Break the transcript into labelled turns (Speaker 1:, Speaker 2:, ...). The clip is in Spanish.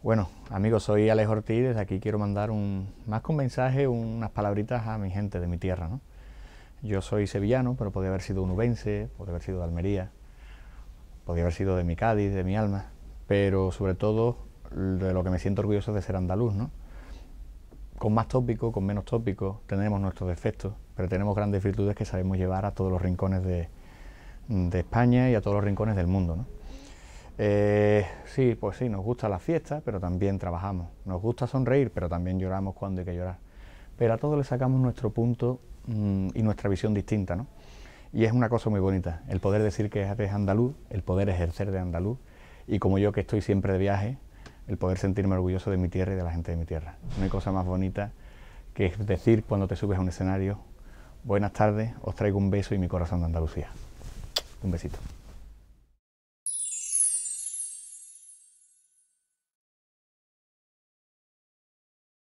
Speaker 1: Bueno, amigos, soy Alex Ortiz, desde aquí quiero mandar un, más que un mensaje, unas palabritas a mi gente de mi tierra. ¿no? Yo soy sevillano, pero podría haber sido un unubense, podría haber sido de Almería, podría haber sido de mi Cádiz, de mi alma, pero sobre todo de lo que me siento orgulloso es de ser andaluz. ¿no? Con más tópico, con menos tópico, tenemos nuestros defectos, pero tenemos grandes virtudes que sabemos llevar a todos los rincones de, de España y a todos los rincones del mundo. ¿no? Eh, sí, pues sí, nos gusta la fiesta, pero también trabajamos. Nos gusta sonreír, pero también lloramos cuando hay que llorar. Pero a todos le sacamos nuestro punto mm, y nuestra visión distinta, Y es una cosa muy bonita, el poder decir que eres andaluz, el poder ejercer de andaluz, y como yo que estoy siempre de viaje, el poder sentirme orgulloso de mi tierra y de la gente de mi tierra. No hay cosa más bonita que decir cuando te subes a un escenario, buenas tardes, os traigo un beso y mi corazón de Andalucía. Un besito.